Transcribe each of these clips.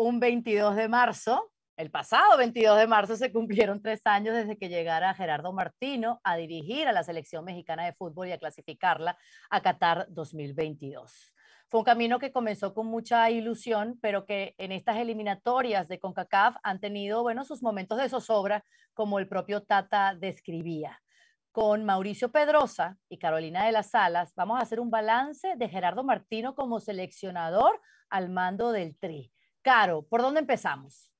un 22 de marzo, el pasado 22 de marzo se cumplieron tres años desde que llegara Gerardo Martino a dirigir a la selección mexicana de fútbol y a clasificarla a Qatar 2022. Fue un camino que comenzó con mucha ilusión, pero que en estas eliminatorias de CONCACAF han tenido, bueno, sus momentos de zozobra, como el propio Tata describía. Con Mauricio Pedrosa y Carolina de las Salas, vamos a hacer un balance de Gerardo Martino como seleccionador al mando del TRI Claro, ¿por dónde empezamos?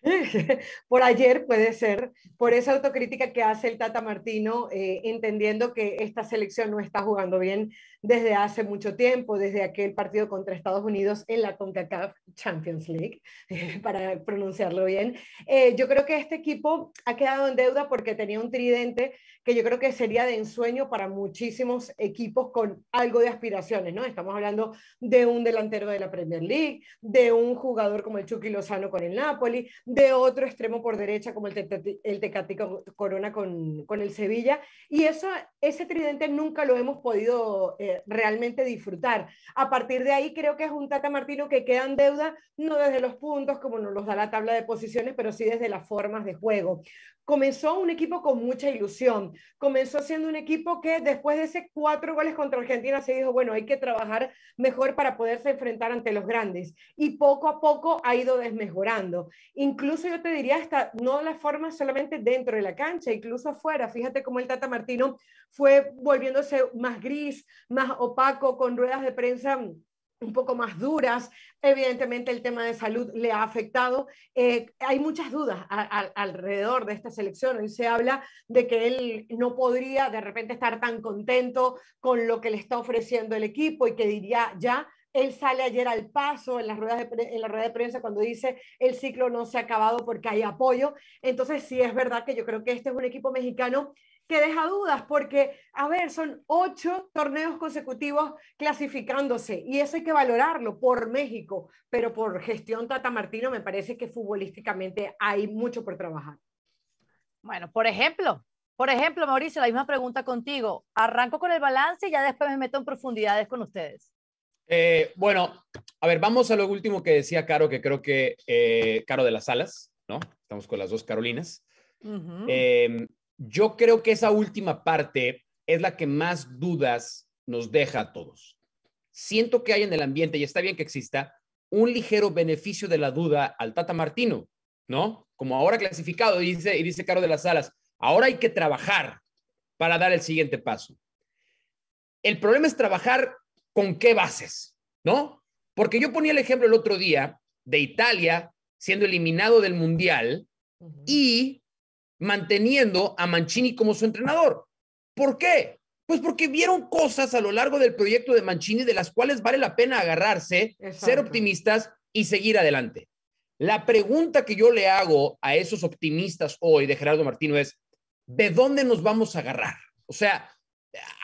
por ayer puede ser, por esa autocrítica que hace el Tata Martino, eh, entendiendo que esta selección no está jugando bien, desde hace mucho tiempo, desde aquel partido contra Estados Unidos en la CONCACAF Champions League, para pronunciarlo bien. Eh, yo creo que este equipo ha quedado en deuda porque tenía un tridente que yo creo que sería de ensueño para muchísimos equipos con algo de aspiraciones, ¿no? Estamos hablando de un delantero de la Premier League, de un jugador como el Chucky Lozano con el Napoli, de otro extremo por derecha como el, te Tecatico Corona con, con el Sevilla, y eso, ese tridente nunca lo hemos podido... Eh, realmente disfrutar. A partir de ahí creo que es un Tata Martino que queda en deuda, no desde los puntos, como nos los da la tabla de posiciones, pero sí desde las formas de juego. Comenzó un equipo con mucha ilusión, comenzó siendo un equipo que después de ese cuatro goles contra Argentina se dijo, bueno, hay que trabajar mejor para poderse enfrentar ante los grandes. Y poco a poco ha ido desmejorando. Incluso yo te diría, hasta no la forma solamente dentro de la cancha, incluso afuera. Fíjate cómo el Tata Martino fue volviéndose más gris, más opaco, con ruedas de prensa un poco más duras. Evidentemente el tema de salud le ha afectado. Eh, hay muchas dudas alrededor de esta selección. Hoy se habla de que él no podría de repente estar tan contento con lo que le está ofreciendo el equipo y que diría ya. Él sale ayer al paso en, las ruedas en la rueda de prensa cuando dice el ciclo no se ha acabado porque hay apoyo. Entonces sí es verdad que yo creo que este es un equipo mexicano que deja dudas porque, a ver, son ocho torneos consecutivos clasificándose y eso hay que valorarlo por México, pero por gestión Tata Martino me parece que futbolísticamente hay mucho por trabajar. Bueno, por ejemplo, por ejemplo, Mauricio, la misma pregunta contigo. Arranco con el balance y ya después me meto en profundidades con ustedes. Eh, bueno, a ver, vamos a lo último que decía Caro, que creo que eh, Caro de las Salas, ¿no? Estamos con las dos Carolinas. Yo creo que esa última parte es la que más dudas nos deja a todos. Siento que hay en el ambiente, y está bien que exista, un ligero beneficio de la duda al Tata Martino, ¿no? Como ahora clasificado, dice, y dice Caro de las Salas, ahora hay que trabajar para dar el siguiente paso. El problema es trabajar con qué bases, ¿no? Porque yo ponía el ejemplo el otro día de Italia siendo eliminado del Mundial y manteniendo a Mancini como su entrenador. ¿Por qué? Pues porque vieron cosas a lo largo del proyecto de Mancini de las cuales vale la pena agarrarse, ser optimistas y seguir adelante. La pregunta que yo le hago a esos optimistas hoy de Gerardo Martino es, ¿de dónde nos vamos a agarrar? O sea,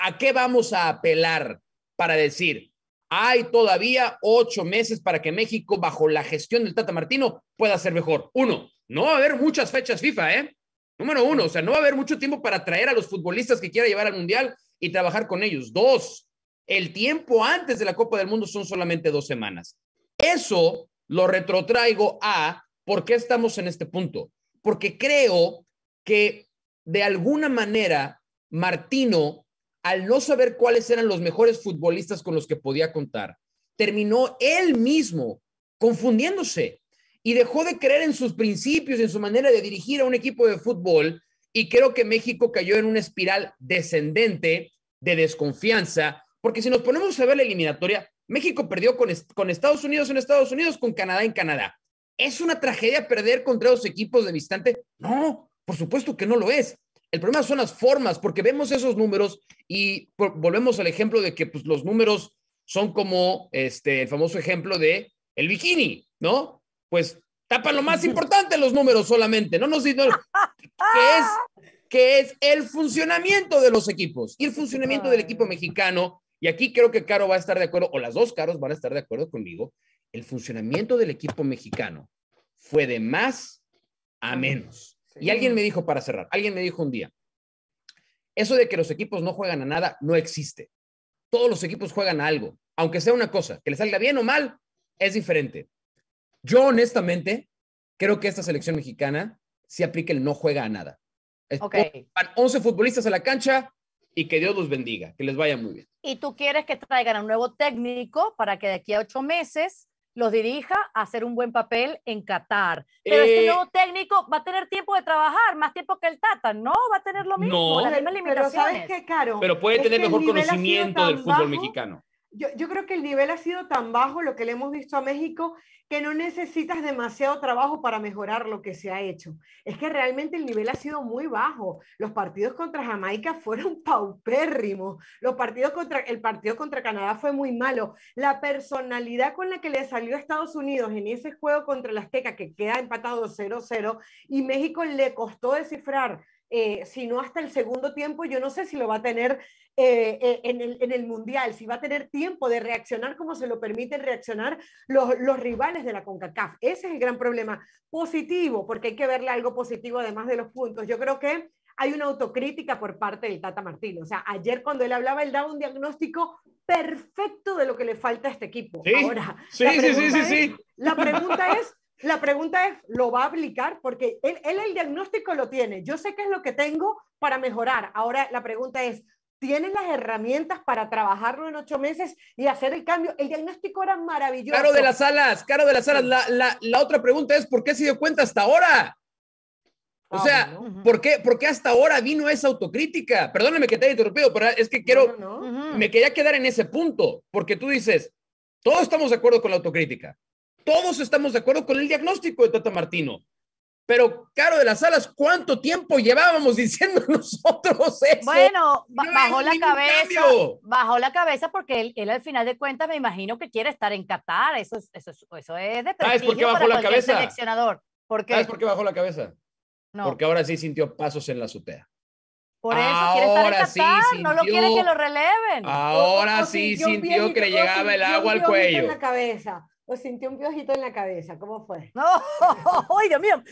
¿a qué vamos a apelar para decir, hay todavía ocho meses para que México, bajo la gestión del Tata Martino, pueda ser mejor? Uno, no va a haber muchas fechas FIFA, ¿eh? Número uno, o sea, no va a haber mucho tiempo para traer a los futbolistas que quiera llevar al Mundial y trabajar con ellos. Dos, el tiempo antes de la Copa del Mundo son solamente dos semanas. Eso lo retrotraigo a por qué estamos en este punto. Porque creo que de alguna manera Martino, al no saber cuáles eran los mejores futbolistas con los que podía contar, terminó él mismo confundiéndose y dejó de creer en sus principios, en su manera de dirigir a un equipo de fútbol. Y creo que México cayó en una espiral descendente de desconfianza, porque si nos ponemos a ver la eliminatoria, México perdió con, con Estados Unidos en Estados Unidos, con Canadá en Canadá. ¿Es una tragedia perder contra los equipos de distante No, por supuesto que no lo es. El problema son las formas, porque vemos esos números y volvemos al ejemplo de que pues, los números son como este, el famoso ejemplo de el bikini, ¿no? pues tapa lo más importante, los números solamente, no nos no, que es que es el funcionamiento de los equipos y el funcionamiento del equipo mexicano. Y aquí creo que Caro va a estar de acuerdo, o las dos Caros van a estar de acuerdo conmigo. El funcionamiento del equipo mexicano fue de más a menos. Y alguien me dijo, para cerrar, alguien me dijo un día, eso de que los equipos no juegan a nada no existe. Todos los equipos juegan a algo, aunque sea una cosa, que le salga bien o mal, es diferente. Yo honestamente creo que esta selección mexicana si aplica el no juega a nada. Okay. Van 11 futbolistas a la cancha y que Dios los bendiga, que les vaya muy bien. Y tú quieres que traigan a un nuevo técnico para que de aquí a ocho meses los dirija a hacer un buen papel en Qatar. Pero ese este eh, nuevo técnico va a tener tiempo de trabajar, más tiempo que el Tata, ¿no? Va a tener lo mismo, no, las mismas limitaciones. Pero, Caro? pero puede tener mejor conocimiento del fútbol mexicano yo, creo que el nivel ha sido tan bajo, lo que le hemos visto a México, que no necesitas demasiado trabajo para mejorar lo que se ha hecho. Es que realmente el nivel ha sido muy bajo. Los partidos contra Jamaica fueron paupérrimos. Los partidos contra, el partido contra Canadá fue muy malo. La personalidad con la que le salió a Estados Unidos en ese juego contra el Azteca, que queda empatado 0-0, y México le costó descifrar eh, sino hasta el segundo tiempo, yo no sé si lo va a tener eh, eh, en, el, Mundial, si va a tener tiempo de reaccionar como se lo permiten reaccionar los, los, rivales de la CONCACAF. Ese es el gran problema. Positivo, porque hay que verle algo positivo además de los puntos. Yo creo que hay una autocrítica por parte del Tata Martino. O sea, ayer cuando él hablaba, él daba un diagnóstico perfecto de lo que le falta a este equipo. Ahora, sí, sí, sí, sí. La pregunta es, la pregunta es, ¿lo va a aplicar? Porque él, el diagnóstico lo tiene. Yo sé qué es lo que tengo para mejorar. Ahora la pregunta es, ¿tienen las herramientas para trabajarlo en ocho meses y hacer el cambio? El diagnóstico era maravilloso. Caro de las alas, Caro de las alas. La, otra pregunta es, ¿por qué se dio cuenta hasta ahora? O sea, ah, ¿por, qué, ¿por, hasta ahora vino esa autocrítica? Perdóname que te haya interrumpido, pero es que quiero, me quería quedar en ese punto, porque tú dices, todos estamos de acuerdo con la autocrítica, todos estamos de acuerdo con el diagnóstico de Tata Martino. Pero, Caro de las alas, ¿cuánto tiempo llevábamos diciendo nosotros eso? Bueno, bajó la cabeza. Bajó la cabeza porque él, al final de cuentas me imagino que quiere estar en Qatar. Eso es, eso es, es de ¿Sabes por qué bajó la cabeza? Porque... ¿Sabes por qué bajó la cabeza? No. Porque ahora sí sintió pasos en la azotea. Por eso quiere estar en Qatar, no lo quiere que lo releven. Ahora sí, sintió, que le llegaba el agua al cuello. En la cabeza sintió un piojito en la cabeza? ¿Cómo fue? ¡No! ¡Ay, Dios mío!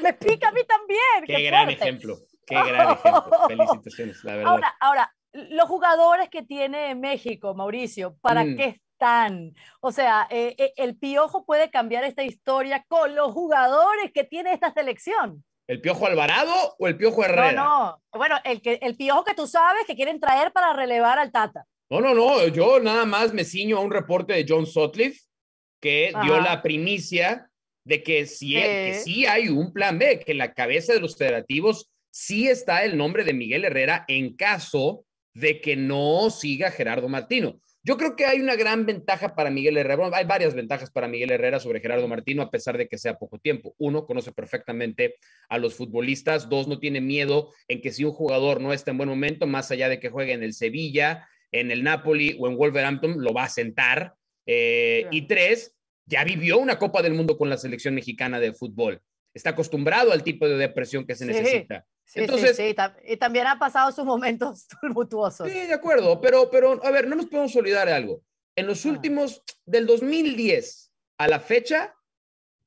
¡Me pica a mí también! ¡Qué, gran ejemplo! ¡Qué gran ejemplo! Felicitaciones, la verdad. Ahora, los jugadores que tiene México, Mauricio, ¿para mm. qué están? O sea, eh, eh, el Piojo puede cambiar esta historia con los jugadores que tiene esta selección. ¿El Piojo Alvarado o el Piojo Herrera? No, no. Bueno, el, que, el Piojo que tú sabes que quieren traer para relevar al Tata. No, no, no. Yo nada más me ciño a un reporte de John Sutcliffe que dio la primicia de que eh, sí, hay un plan B, que en la cabeza de los federativos sí está el nombre de Miguel Herrera en caso de que no siga Gerardo Martino. Yo creo que hay una gran ventaja para Miguel Herrera. hay varias ventajas para Miguel Herrera sobre Gerardo Martino, a pesar de que sea poco tiempo. Uno, conoce perfectamente a los futbolistas. Dos, no tiene miedo en que si un jugador no está en buen momento, más allá de que juegue en el Sevilla, en el Napoli o en Wolverhampton, lo va a sentar. Eh, y tres, ya vivió una Copa del Mundo con la selección mexicana de fútbol. Está acostumbrado al tipo de depresión que se necesita. Sí, Entonces, sí, Y también ha pasado sus momentos tumultuosos. Sí, de acuerdo, pero, pero a ver, no nos podemos olvidar de algo. En los ah. últimos, del 2010 a la fecha,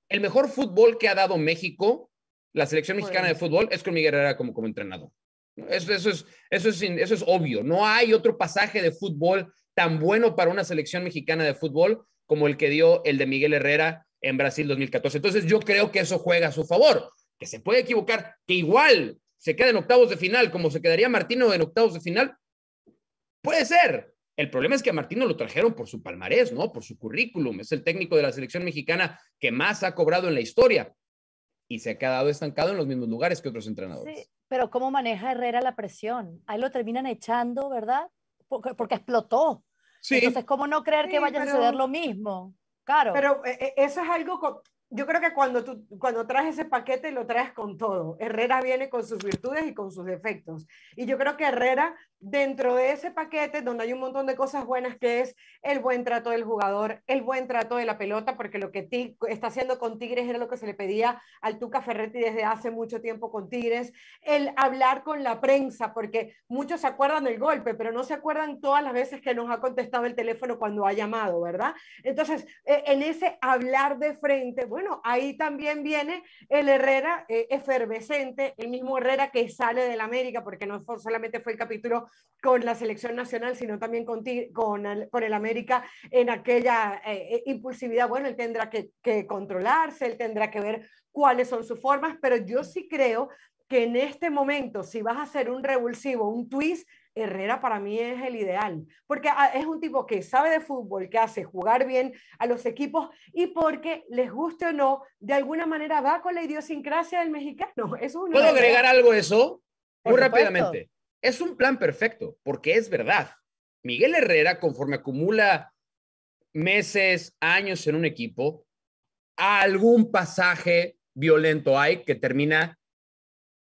el mejor fútbol que ha dado México, la selección mexicana de fútbol, es con Miguel Herrera como, entrenador. Eso, es, eso, es, eso es obvio. No hay otro pasaje de fútbol tan bueno para una selección mexicana de fútbol como el que dio el de Miguel Herrera en Brasil 2014. Entonces yo creo que eso juega a su favor, que se puede equivocar, que igual se queda en octavos de final, como se quedaría Martino en octavos de final. Puede ser. El problema es que a Martino lo trajeron por su palmarés, ¿no? Por su currículum. Es el técnico de la selección mexicana que más ha cobrado en la historia y se ha quedado estancado en los mismos lugares que otros entrenadores. pero ¿cómo maneja Herrera la presión? Ahí lo terminan echando, ¿verdad? porque explotó. Entonces, ¿cómo no creer que vaya a suceder lo mismo? Claro. Pero eh, eh, eso es algo yo creo que cuando, tú, cuando traes ese paquete lo traes con todo. Herrera viene con sus virtudes y con sus defectos. Y yo creo que Herrera, dentro de ese paquete, donde hay un montón de cosas buenas, que es el buen trato del jugador, el buen trato de la pelota, porque lo que ti está haciendo con Tigres era lo que se le pedía al Tuca Ferretti desde hace mucho tiempo con Tigres, el hablar con la prensa, porque muchos se acuerdan del golpe, pero no se acuerdan todas las veces que nos ha contestado el teléfono cuando ha llamado, ¿verdad? Entonces, e, en ese hablar de frente, bueno, bueno, ahí también viene el Herrera eh, efervescente, el mismo Herrera que sale del América, porque no fue, solamente fue el capítulo con la selección nacional, sino también con, con, el, América en aquella eh, eh, impulsividad. Bueno, él tendrá que, que controlarse, él tendrá que ver cuáles son sus formas, pero yo sí creo que en este momento, si vas a hacer un revulsivo, un twist, Herrera para mí es el ideal, porque ah, es un tipo que sabe de fútbol, que hace jugar bien a los equipos y porque les guste o no, de alguna manera va con la idiosincrasia del mexicano. ¿Puedo agregar algo a eso? Muy rápidamente. Es un plan perfecto, porque es verdad. Miguel Herrera, conforme acumula meses, años en un equipo, algún pasaje violento hay que termina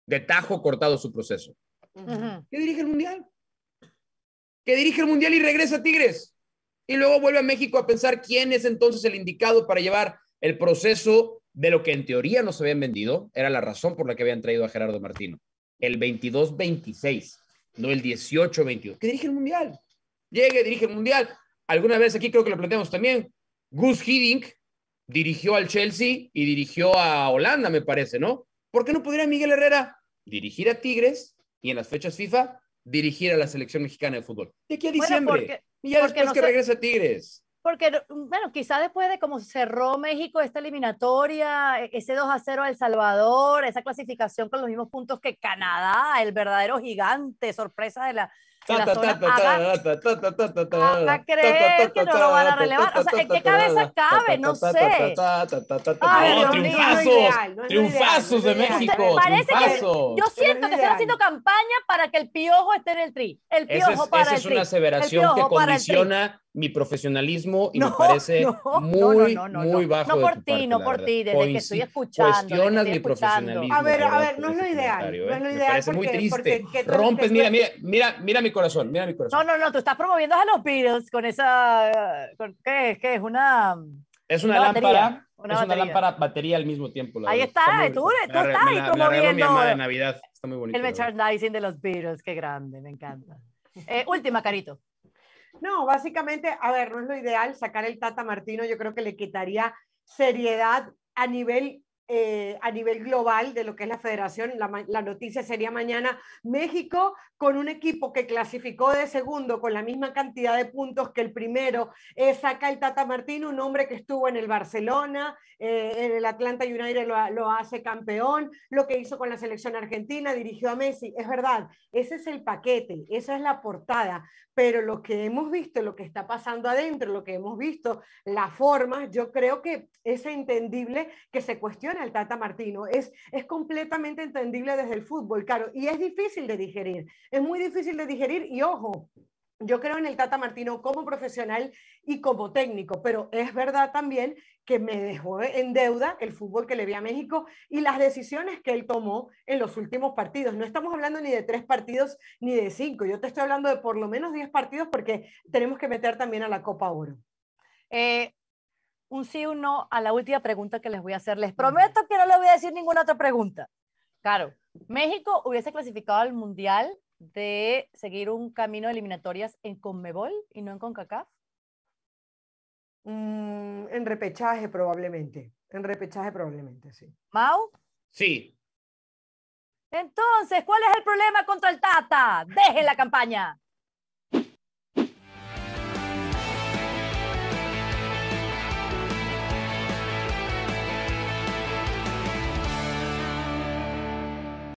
de tajo cortado su proceso. ¿Qué dirige el Mundial? dirige el Mundial y regresa a Tigres. Y luego vuelve a México a pensar quién es entonces el indicado para llevar el proceso de lo que en teoría no se habían vendido, era la razón por la que habían traído a Gerardo Martino. El 22-26, no el 18-22, que dirige el Mundial. Llegue, dirige el Mundial. Alguna vez aquí creo que lo planteamos también. Gus Hiddink dirigió al Chelsea y dirigió a Holanda, me parece, ¿no? ¿Por qué no podría Miguel Herrera dirigir a Tigres y en las fechas FIFA dirigir a la selección mexicana de fútbol. De aquí diciembre. y ya después que regrese Tigres. Porque, bueno, quizá después de cómo cerró México esta eliminatoria, e-, ese 2 a 0 a El Salvador, esa clasificación con los mismos puntos que Canadá, el verdadero gigante, sorpresa de la, hasta creer que no lo van a relevar. O sea, ¿en qué cabeza cabe? No sé. no, triunfazos, triunfazos de México. Parece yo siento que están haciendo campaña para que el piojo esté en el tri. El piojo es, para esa es una aseveración que condiciona mi profesionalismo y me parece muy, no, muy bajo. No por ti, no por ti, desde que estoy escuchando. Cuestionas mi profesionalismo. A ver, a ver, no es lo ideal. No es lo ideal. parece porque, muy triste. Rompes, mira, mira, mira, mi corazón, mira mi corazón. No, no, no, tú estás promoviendo a los Beatles con esa. ¿Qué es? ¿Qué es? Una. Es una, lámpara. es una lámpara batería al mismo tiempo. ahí está, tú, tú estás ahí promoviendo. de Navidad. Está muy bonito. El merchandising de los Beatles, qué grande, me encanta. Eh, última, Carito. No, básicamente, a ver, no es lo ideal sacar el Tata Martino, yo creo que le quitaría seriedad a nivel eh, a nivel global de lo que es la federación. La, noticia sería mañana México con un equipo que clasificó de segundo con la misma cantidad de puntos que el primero. Eh, saca el Tata Martín, un hombre que estuvo en el Barcelona, eh, en el Atlanta United lo, lo, hace campeón, lo que hizo con la selección argentina, dirigió a Messi. Es verdad, ese es el paquete, esa es la portada, pero lo que hemos visto, lo que está pasando adentro, lo que hemos visto, las formas, yo creo que es entendible que se cuestione el Tata Martino. Es, es completamente entendible desde el fútbol, claro, y es difícil de digerir. Es muy difícil de digerir y ojo, yo creo en el Tata Martino como profesional y como técnico, pero es verdad también que me dejó en deuda el fútbol que le vi a México y las decisiones que él tomó en los últimos partidos. No estamos hablando ni de tres partidos ni de cinco, yo te estoy hablando de por lo menos diez partidos porque tenemos que meter también a la Copa Oro. Eh, un sí o un no a la última pregunta que les voy a hacer. Les prometo que no les voy a decir ninguna otra pregunta. Claro, México hubiese clasificado al Mundial de seguir un camino de eliminatorias en Conmebol y no en CONCACAF. Mm, en repechaje probablemente, en repechaje probablemente, sí. ¿Mau? Sí. Entonces, ¿cuál es el problema contra el Tata? Dejen la campaña.